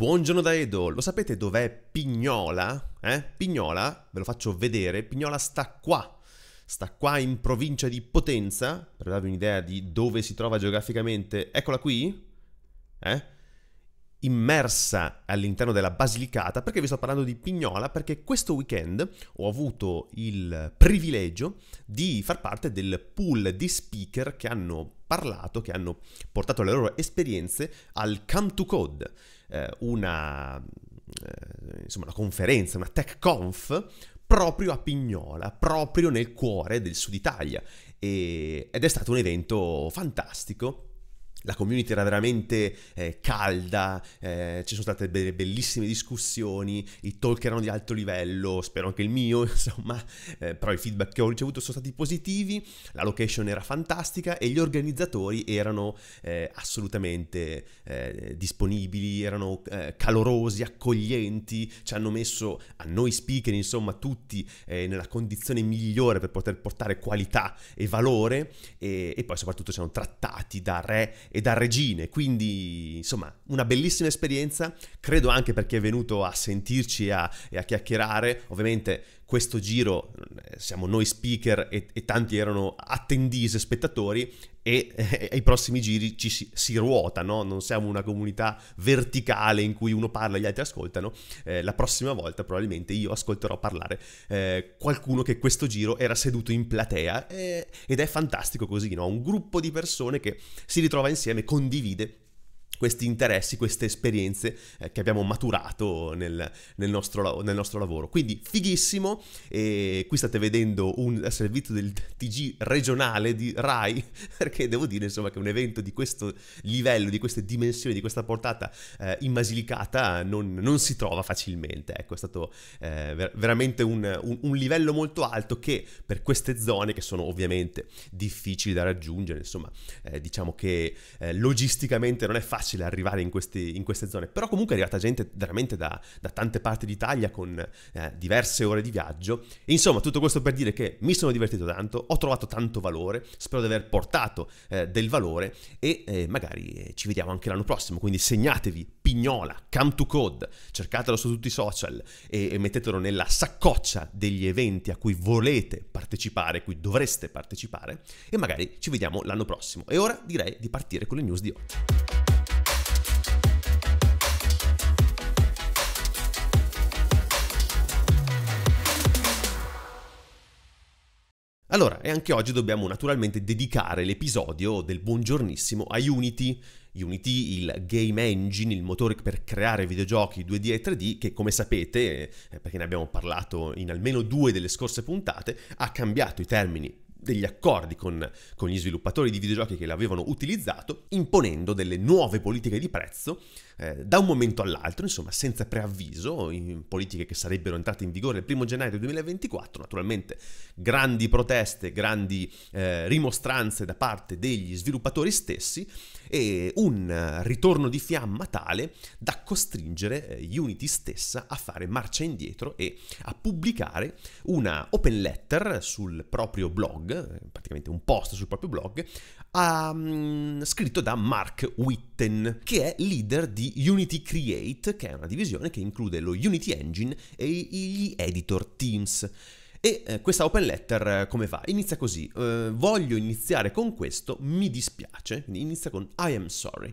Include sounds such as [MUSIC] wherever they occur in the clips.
Buongiorno da Edo, lo sapete dov'è Pignola? Eh? Pignola, ve lo faccio vedere, Pignola sta qua, sta qua in provincia di Potenza, per darvi un'idea di dove si trova geograficamente, eccola qui, eh? immersa all'interno della Basilicata, perché vi sto parlando di Pignola? Perché questo weekend ho avuto il privilegio di far parte del pool di speaker che hanno parlato, che hanno portato le loro esperienze al Come to Code eh, una, eh, insomma, una conferenza, una tech conf proprio a Pignola, proprio nel cuore del sud Italia. E, ed è stato un evento fantastico la community era veramente eh, calda, eh, ci sono state delle bellissime discussioni, i talk erano di alto livello, spero anche il mio, [LAUGHS] insomma, eh, però i feedback che ho ricevuto sono stati positivi, la location era fantastica e gli organizzatori erano eh, assolutamente eh, disponibili, erano eh, calorosi, accoglienti, ci hanno messo a noi speaker, insomma, tutti nella condizione migliore per poter portare qualità e valore e, e poi soprattutto ci hanno trattati da re e da regine, quindi insomma una bellissima esperienza, credo anche per chi è venuto a sentirci a, e a chiacchierare, ovviamente questo giro eh, siamo noi speaker e, e tanti erano attendise, spettatori, e eh, ai prossimi giri ci si, si ruota, no? non siamo una comunità verticale in cui uno parla e gli altri ascoltano, eh, la prossima volta probabilmente io ascolterò parlare eh, qualcuno che questo giro era seduto in platea eh, ed è fantastico così, no? un gruppo di persone che si ritrova insieme, condivide questi interessi, queste esperienze eh, che abbiamo maturato nel, nel, nostro, nel, nostro, lavoro. Quindi fighissimo, e qui state vedendo un servizio del TG regionale di RAI, [LAUGHS] perché devo dire insomma che un evento di questo livello, di queste dimensioni, di questa portata eh, in Basilicata non, non, si trova facilmente. Ecco, è stato eh, ver- veramente un, un, un livello molto alto che per queste zone che sono ovviamente difficili da raggiungere, insomma, eh, diciamo che eh, logisticamente non è facile facile arrivare in, questi, in queste zone, però comunque è arrivata gente veramente da, da tante parti d'Italia con eh, diverse ore di viaggio. E insomma, tutto questo per dire che mi sono divertito tanto, ho trovato tanto valore, spero di aver portato eh, del valore e eh, magari eh, ci vediamo anche l'anno prossimo, quindi segnatevi Pignola, Come to Code, cercatelo su tutti i social e, e mettetelo nella saccoccia degli eventi a cui volete partecipare, a cui dovreste partecipare e magari ci vediamo l'anno prossimo. E ora direi di partire con le news di oggi. Allora, e anche oggi dobbiamo naturalmente dedicare l'episodio del buongiornissimo a Unity. Unity, il game engine, il motore per creare videogiochi 2D e 3D, che come sapete, eh, perché ne abbiamo parlato in almeno due delle scorse puntate, ha cambiato i termini degli accordi con, con, gli sviluppatori di videogiochi che l'avevano utilizzato, imponendo delle nuove politiche di prezzo eh, da un momento all'altro, insomma senza preavviso, in politiche che sarebbero entrate in vigore il 1 gennaio 2024, naturalmente grandi proteste, grandi eh, rimostranze da parte degli sviluppatori stessi, e un ritorno di fiamma tale da costringere eh, Unity stessa a fare marcia indietro e a pubblicare una open letter sul proprio blog, eh, praticamente un post sul proprio blog, a, um, scritto da Mark Witten, che è leader di Unity Create, che è una divisione che include lo Unity Engine e gli editor Teams. E eh, questa open letter eh, come va? Inizia così, eh, voglio iniziare con questo, mi dispiace, quindi inizia con I am sorry.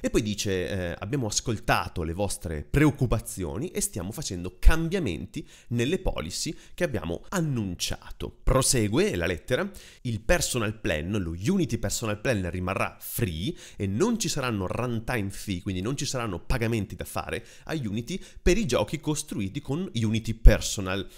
E poi dice, eh, abbiamo ascoltato le vostre preoccupazioni e stiamo facendo cambiamenti nelle policy che abbiamo annunciato. Prosegue la lettera, il personal plan, lo Unity personal plan rimarrà free e non ci saranno runtime fee, quindi non ci saranno pagamenti da fare a Unity per i giochi costruiti con Unity personal.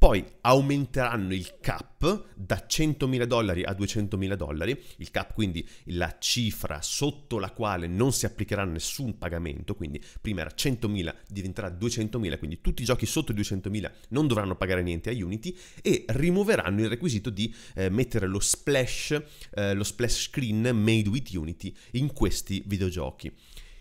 Poi aumenteranno il cap da 100.000 dollari a 200.000 dollari, il cap quindi la cifra sotto la quale non si applicherà nessun pagamento, quindi prima era 100.000 diventerà 200.000, quindi tutti i giochi sotto i 200.000 non dovranno pagare niente a Unity e rimuoveranno il requisito di eh, mettere lo splash, eh, lo splash screen made with Unity in questi videogiochi.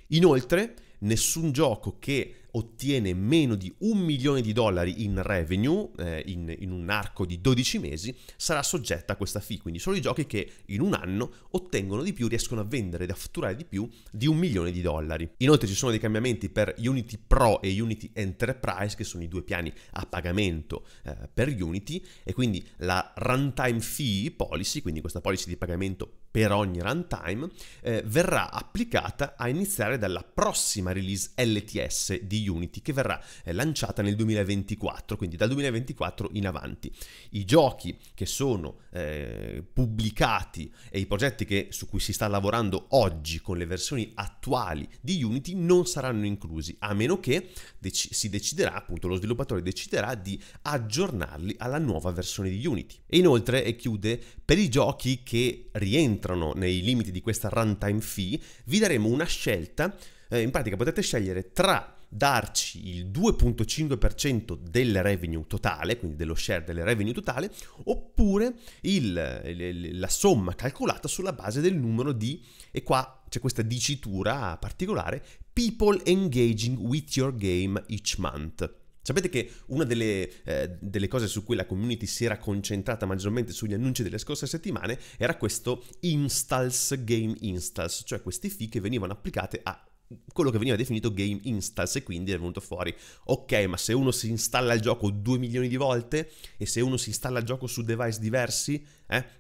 Inoltre nessun gioco che ottiene meno di un milione di dollari in revenue eh, in, in, un arco di 12 mesi sarà soggetta a questa fee, quindi solo i giochi che in un anno ottengono di più, riescono a vendere ed a fatturare di più di un milione di dollari. Inoltre ci sono dei cambiamenti per Unity Pro e Unity Enterprise, che sono i due piani a pagamento eh, per Unity, e quindi la runtime fee policy, quindi questa policy di pagamento per ogni runtime, eh, verrà applicata a iniziare dalla prossima release LTS di di Unity che verrà eh, lanciata nel 2024, quindi dal 2024 in avanti. I giochi che sono eh, pubblicati e i progetti che, su cui si sta lavorando oggi con le versioni attuali di Unity non saranno inclusi, a meno che dec- si deciderà, appunto lo sviluppatore deciderà di aggiornarli alla nuova versione di Unity. E inoltre, e chiude, per i giochi che rientrano nei limiti di questa runtime fee, vi daremo una scelta, eh, in pratica potete scegliere tra darci il 2.5% del revenue totale, quindi dello share del revenue totale, oppure il, la somma calcolata sulla base del numero di, e qua c'è questa dicitura particolare, people engaging with your game each month. Sapete che una delle, eh, delle, cose su cui la community si era concentrata maggiormente sugli annunci delle scorse settimane era questo installs, game installs, cioè questi fee che venivano applicate a quello che veniva definito game installs e quindi è venuto fuori ok ma se uno si installa il gioco 2 milioni di volte e se uno si installa il gioco su device diversi eh,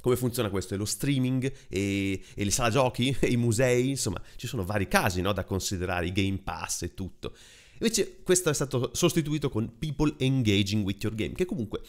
come funziona questo? E lo streaming e, e le sala giochi e [LAUGHS] i musei insomma ci sono vari casi no, da considerare i game pass e tutto Invece questo è stato sostituito con People Engaging with Your Game, che comunque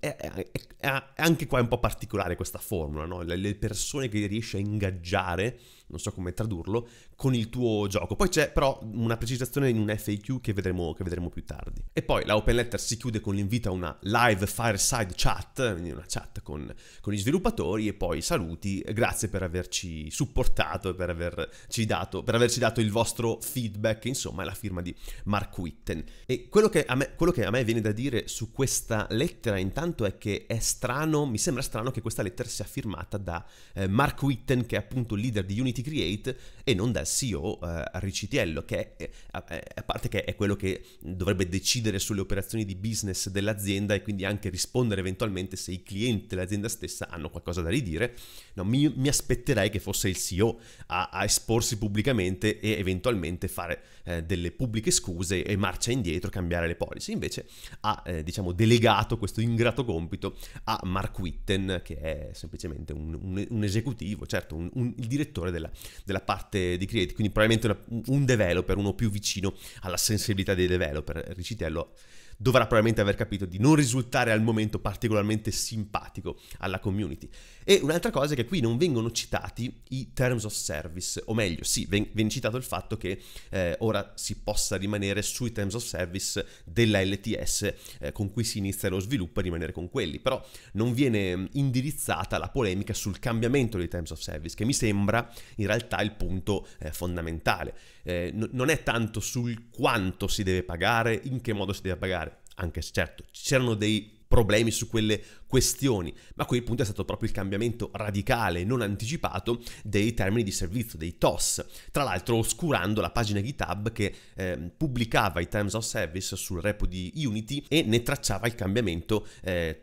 è, è, è anche qua un po' particolare questa formula, no? le persone che riesce a ingaggiare non so come tradurlo, con il tuo gioco. Poi c'è però una precisazione in un FAQ che vedremo, che vedremo più tardi. E poi la open letter si chiude con l'invito a una live fireside chat, quindi una chat con, con gli sviluppatori e poi saluti, grazie per averci supportato e per averci dato, per averci dato il vostro feedback, insomma, è la firma di Mark Witten. E quello che, me, quello che a me viene da dire su questa lettera intanto è che è strano, mi sembra strano che questa lettera sia firmata da eh, Mark Witten che è appunto il leader di Unity community create e non dal CEO eh, a Ricitiello, che è, a parte che è quello che dovrebbe decidere sulle operazioni di business dell'azienda e quindi anche rispondere eventualmente se i clienti dell'azienda stessa hanno qualcosa da ridire, no, mi, mi aspetterei che fosse il CEO a, a esporsi pubblicamente e eventualmente fare eh, delle pubbliche scuse e marcia indietro, cambiare le policy. Invece ha, eh, diciamo, delegato questo ingrato compito a Mark Witten, che è semplicemente un, un, un esecutivo, certo, un, il direttore della della, parte di create, quindi probabilmente una, un developer, uno più vicino alla sensibilità dei developer. Ricitello dovrà probabilmente aver capito di non risultare al momento particolarmente simpatico alla community. E un'altra cosa è che qui non vengono citati i terms of service, o meglio, sì, viene citato il fatto che eh, ora si possa rimanere sui terms of service della LTS eh, con cui si inizia lo sviluppo e rimanere con quelli, però non viene mm, indirizzata la polemica sul cambiamento dei terms of service, che mi sembra in realtà il punto eh, fondamentale eh, n- non è tanto sul quanto si deve pagare, in che modo si deve pagare, anche se certo c'erano dei problemi su quelle questioni, ma qui il punto è stato proprio il cambiamento radicale, non anticipato, dei termini di servizio, dei TOS, tra l'altro oscurando la pagina GitHub che eh, pubblicava i Terms of Service sul repo di Unity e ne tracciava il cambiamento eh,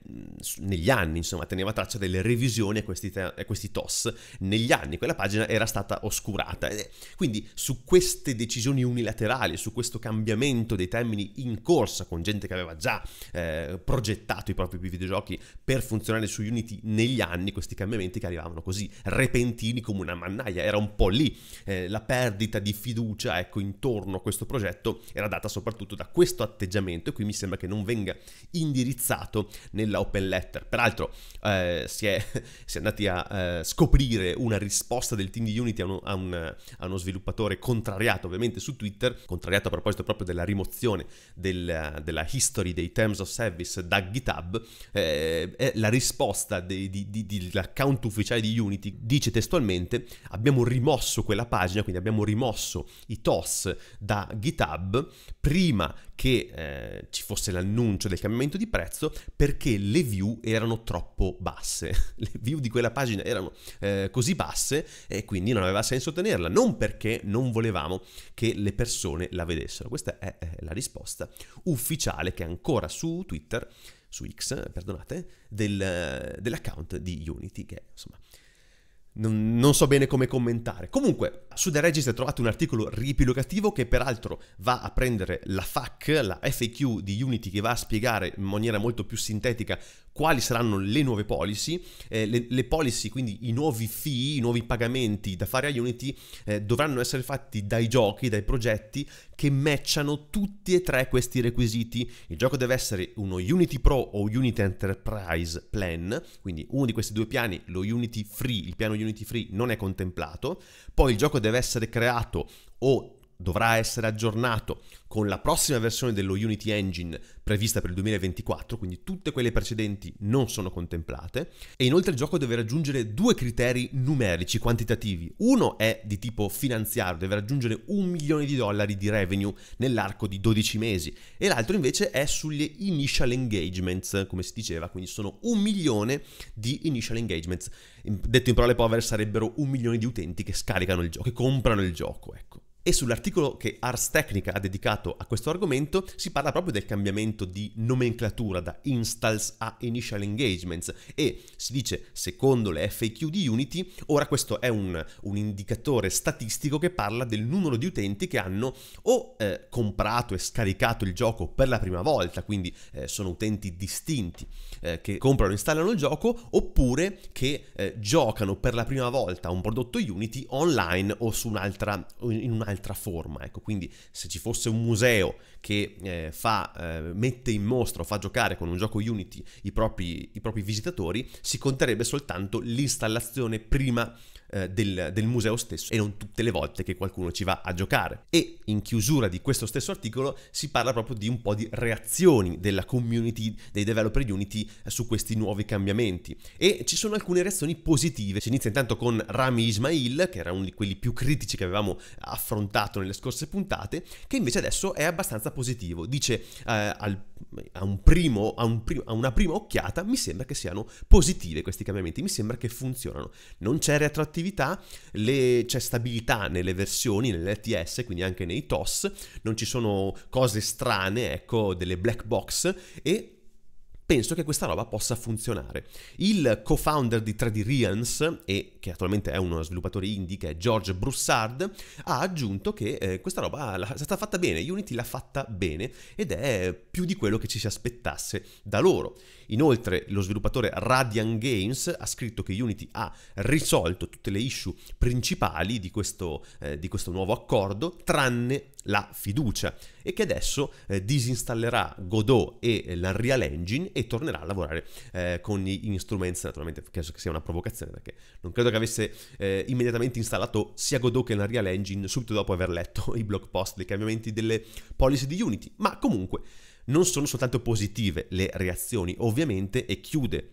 negli anni, insomma teneva traccia delle revisioni a questi, te- a questi TOS negli anni, quella pagina era stata oscurata. Eh, quindi su queste decisioni unilaterali, su questo cambiamento dei termini in corsa con gente che aveva già eh, progettato, adattato i propri videogiochi per funzionare su Unity negli anni, questi cambiamenti che arrivavano così repentini come una mannaia, era un po' lì eh, la perdita di fiducia ecco, intorno a questo progetto era data soprattutto da questo atteggiamento e qui mi sembra che non venga indirizzato nella open letter. Peraltro eh, si, è, [LAUGHS] si, è, andati a eh, scoprire una risposta del team di Unity a, uno, a, un, a uno sviluppatore contrariato ovviamente su Twitter, contrariato a proposito proprio della rimozione del, della history dei terms of service da GitHub GitHub, eh, la risposta dell'account ufficiale di Unity dice testualmente abbiamo rimosso quella pagina, quindi abbiamo rimosso i TOS da GitHub prima che eh, ci fosse l'annuncio del cambiamento di prezzo perché le view erano troppo basse, [LAUGHS] le view di quella pagina erano eh, così basse e quindi non aveva senso tenerla, non perché non volevamo che le persone la vedessero. Questa è, è eh, la risposta ufficiale che ancora su Twitter su X, perdonate, del, dell'account di Unity, che insomma non, non, so bene come commentare. Comunque, su The Register trovate un articolo riepilogativo che peraltro va a prendere la FAQ, la FAQ di Unity, che va a spiegare in maniera molto più sintetica quali saranno le nuove policy, eh, le, le, policy, quindi i nuovi fee, i nuovi pagamenti da fare a Unity eh, dovranno essere fatti dai giochi, dai progetti che matchano tutti e tre questi requisiti. Il gioco deve essere uno Unity Pro o Unity Enterprise Plan, quindi uno di questi due piani, lo Unity Free, il piano Unity Free non è contemplato, poi il gioco deve essere creato o dovrà essere aggiornato con la prossima versione dello Unity Engine prevista per il 2024, quindi tutte quelle precedenti non sono contemplate, e inoltre il gioco deve raggiungere due criteri numerici, quantitativi. Uno è di tipo finanziario, deve raggiungere un milione di dollari di revenue nell'arco di 12 mesi, e l'altro invece è sugli initial engagements, come si diceva, quindi sono un milione di initial engagements. Detto in parole povere sarebbero un milione di utenti che scaricano il gioco, che comprano il gioco, ecco. E sull'articolo che Ars Technica ha dedicato a questo argomento si parla proprio del cambiamento di nomenclatura da installs a initial engagements e si dice, secondo le FAQ di Unity, ora questo è un, un indicatore statistico che parla del numero di utenti che hanno o eh, comprato e scaricato il gioco per la prima volta, quindi eh, sono utenti distinti eh, che comprano e installano il gioco, oppure che eh, giocano per la prima volta un prodotto Unity online o su un'altra, in un'altra un'altra forma. Ecco, quindi se ci fosse un museo che eh, fa, eh, mette in mostra o fa giocare con un gioco Unity i propri, i propri visitatori, si conterebbe soltanto l'installazione prima eh, del, del museo stesso e non tutte le volte che qualcuno ci va a giocare. E in chiusura di questo stesso articolo si parla proprio di un po' di reazioni della community, dei developer unity eh, su questi nuovi cambiamenti. E ci sono alcune reazioni positive. Si inizia intanto con Rami Ismail, che era uno di quelli più critici che avevamo affrontato nelle scorse puntate, che invece adesso è abbastanza positivo. Dice eh, al, a, un primo, a, un primo, a una prima occhiata mi sembra che siano positive questi cambiamenti, mi sembra che funzionano. Non c'è retroattività attività, le, c'è stabilità nelle versioni, nell'LTS, quindi anche nei TOS, non ci sono cose strane, ecco, delle black box e penso che questa roba possa funzionare. Il co-founder di 3D Realms, e che attualmente è uno sviluppatore indie, che è George Broussard, ha aggiunto che eh, questa roba è stata fatta bene, Unity l'ha fatta bene ed è più di quello che ci si aspettasse da loro. Inoltre lo sviluppatore Radian Games ha scritto che Unity ha risolto tutte le issue principali di questo, eh, di questo nuovo accordo, tranne la fiducia e che adesso eh, disinstallerà Godot e eh, l'Unreal Engine e tornerà a lavorare eh, con gli Instruments, naturalmente penso che sia una provocazione perché non credo che avesse eh, immediatamente installato sia Godot che l'Unreal Engine subito dopo aver letto [LAUGHS] i blog post dei cambiamenti delle policy di Unity, ma comunque non sono soltanto positive le reazioni ovviamente e chiude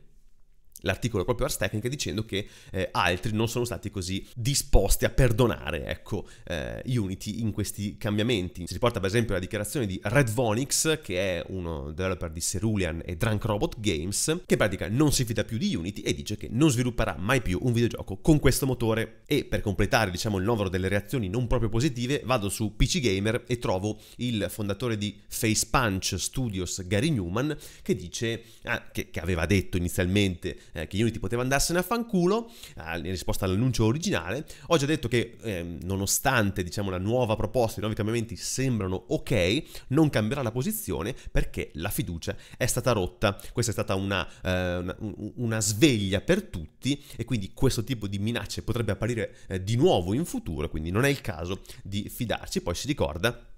l'articolo proprio Ars Technica dicendo che eh, altri non sono stati così disposti a perdonare ecco, eh, Unity in questi cambiamenti. Si riporta per esempio la dichiarazione di Red Vonix, che è uno developer di Cerulean e Drunk Robot Games, che in pratica non si fida più di Unity e dice che non svilupperà mai più un videogioco con questo motore. E per completare diciamo, il novero delle reazioni non proprio positive, vado su PC Gamer e trovo il fondatore di Face Punch Studios, Gary Newman, che dice ah, che, che aveva detto inizialmente eh, che Unity poteva andarsene a fanculo, eh, in risposta all'annuncio originale. Ho già detto che eh, nonostante diciamo, la nuova proposta, i nuovi cambiamenti sembrano ok, non cambierà la posizione perché la fiducia è stata rotta. Questa è stata una, eh, una, una sveglia per tutti e quindi questo tipo di minacce potrebbe apparire eh, di nuovo in futuro, quindi non è il caso di fidarci. Poi si ricorda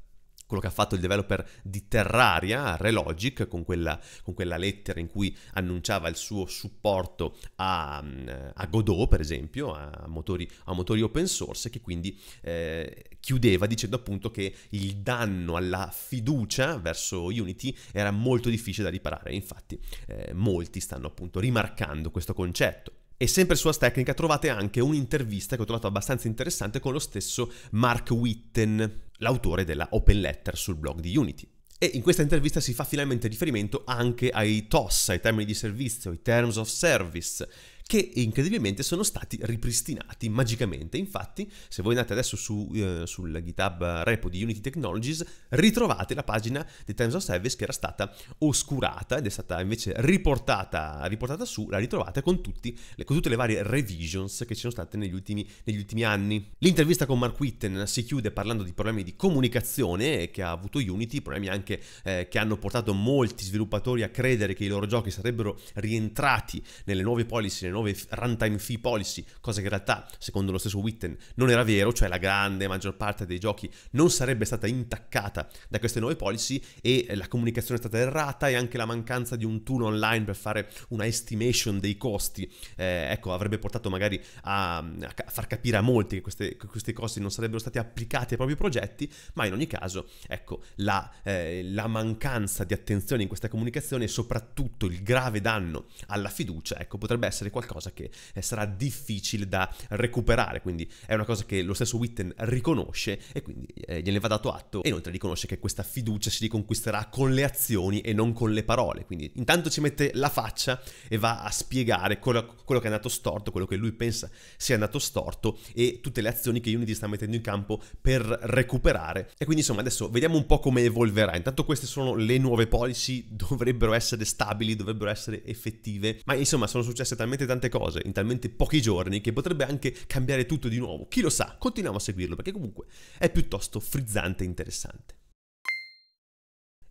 quello che ha fatto il developer di Terraria, Relogic, con quella, con quella lettera in cui annunciava il suo supporto a, mm, a Godot, per esempio, a motori, a motori open source, che quindi eh, chiudeva dicendo appunto che il danno alla fiducia verso Unity era molto difficile da riparare. Infatti eh, molti stanno appunto rimarcando questo concetto. E sempre su Astecnica trovate anche un'intervista che ho trovato abbastanza interessante con lo stesso Mark Witten, l'autore della Open Letter sul blog di Unity. E in questa intervista si fa finalmente riferimento anche ai TOS, ai termini di servizio, ai Terms of Service, che incredibilmente sono stati ripristinati magicamente. Infatti, se voi andate adesso su, eh, sul GitHub repo di Unity Technologies, ritrovate la pagina di Times of Service che era stata oscurata ed è stata invece riportata, riportata su, la ritrovate con, tutti, con, tutte le varie revisions che ci sono state negli ultimi, negli ultimi anni. L'intervista con Mark Witten si chiude parlando di problemi di comunicazione che ha avuto Unity, problemi anche eh, che hanno portato molti sviluppatori a credere che i loro giochi sarebbero rientrati nelle nuove policy, nelle nuove runtime fee policy, cosa che in realtà, secondo lo stesso Witten, non era vero, cioè la grande maggior parte dei giochi non sarebbe stata intaccata da queste nuove policy e la comunicazione è stata errata e anche la mancanza di un tool online per fare una estimation dei costi, eh, ecco, avrebbe portato magari a, a far capire a molti che, queste, che, questi costi non sarebbero stati applicati ai propri progetti, ma in ogni caso, ecco, la, eh, la mancanza di attenzione in questa comunicazione e soprattutto il grave danno alla fiducia, ecco, potrebbe essere qualcosa qualcosa che eh, sarà difficile da recuperare, quindi è una cosa che lo stesso Witten riconosce e quindi eh, gliene va dato atto e inoltre riconosce che questa fiducia si riconquisterà con le azioni e non con le parole, quindi intanto ci mette la faccia e va a spiegare quello, quello che è andato storto, quello che lui pensa sia andato storto e tutte le azioni che Unity sta mettendo in campo per recuperare e quindi insomma adesso vediamo un po' come evolverà, intanto queste sono le nuove policy, [LAUGHS] dovrebbero essere stabili, dovrebbero essere effettive, ma insomma sono successe talmente tante tante cose in talmente pochi giorni che potrebbe anche cambiare tutto di nuovo. Chi lo sa, continuiamo a seguirlo perché comunque è piuttosto frizzante e interessante.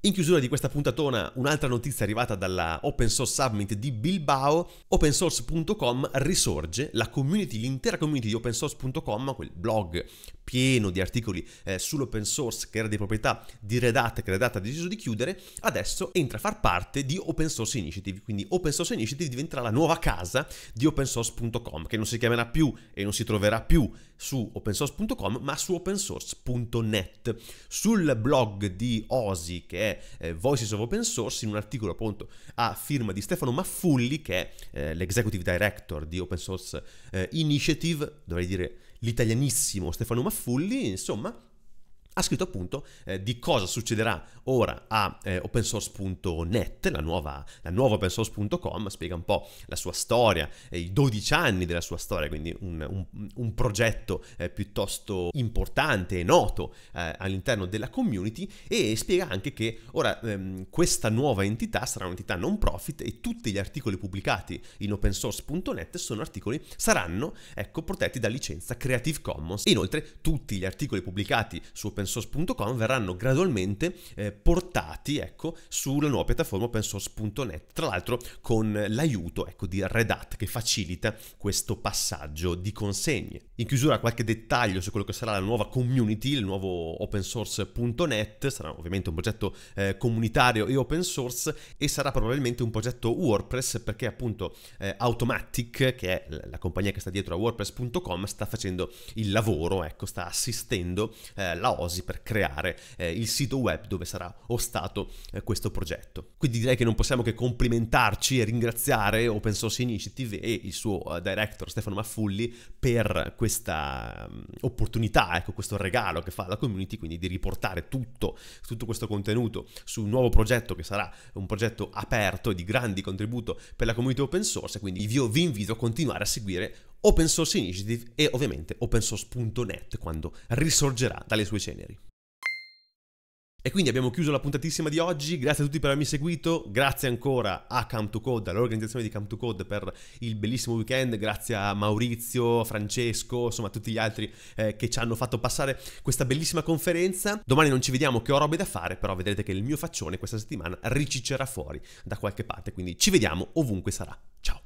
In chiusura di questa puntatona, un'altra notizia arrivata dalla Open Source Summit di Bilbao, opensource.com risorge, la community, l'intera community di opensource.com, quel blog pieno di articoli eh, sull'open source che era di proprietà di Red Hat che Red Hat ha deciso di chiudere, adesso entra a far parte di Open Source Initiative, quindi Open Source Initiative diventerà la nuova casa di opensource.com che non si chiamerà più e non si troverà più su opensource.com ma su opensource.net. Sul blog di Osi che è eh, Voices of Open Source in un articolo appunto a firma di Stefano Maffulli che è eh, l'executive director di Open Source eh, Initiative, dovrei dire l'italianissimo Stefano Maffulli, insomma, ha scritto appunto eh, di cosa succederà ora a eh, opensource.net, la nuova, la nuova opensource.com, spiega un po' la sua storia, eh, i 12 anni della sua storia, quindi un, un, un progetto eh, piuttosto importante e noto eh, all'interno della community e spiega anche che ora ehm, questa nuova entità sarà un'entità non profit e tutti gli articoli pubblicati in opensource.net sono articoli, saranno ecco, protetti da licenza Creative Commons. inoltre tutti gli articoli pubblicati su opensource opensource.com verranno gradualmente eh, portati ecco, sulla nuova piattaforma opensource.net, tra l'altro con l'aiuto ecco, di Red Hat che facilita questo passaggio di consegne. In chiusura qualche dettaglio su quello che sarà la nuova community, il nuovo opensource.net, sarà ovviamente un progetto eh, comunitario e open source e sarà probabilmente un progetto WordPress perché appunto eh, Automatic, che è la compagnia che sta dietro a wordpress.com, sta facendo il lavoro, ecco, sta assistendo eh, la OSI Cosi per creare eh, il sito web dove sarà ostato eh, questo progetto. Quindi direi che non possiamo che complimentarci e ringraziare Open Source Initiative e il suo eh, director Stefano Maffulli per questa um, opportunità, ecco, questo regalo che fa alla community, quindi di riportare tutto, tutto questo contenuto su un nuovo progetto che sarà un progetto aperto e di grandi contributo per la community open source, quindi io vi invito a continuare a seguire Open Source Initiative e ovviamente opensource.net quando risorgerà dalle sue ceneri. E quindi abbiamo chiuso la puntatissima di oggi, grazie a tutti per avermi seguito, grazie ancora a Camp2Code, all'organizzazione di Camp2Code per il bellissimo weekend, grazie a Maurizio, Francesco, insomma a tutti gli altri eh, che ci hanno fatto passare questa bellissima conferenza. Domani non ci vediamo che ho robe da fare, però vedrete che il mio faccione questa settimana riciccerà fuori da qualche parte, quindi ci vediamo ovunque sarà. Ciao!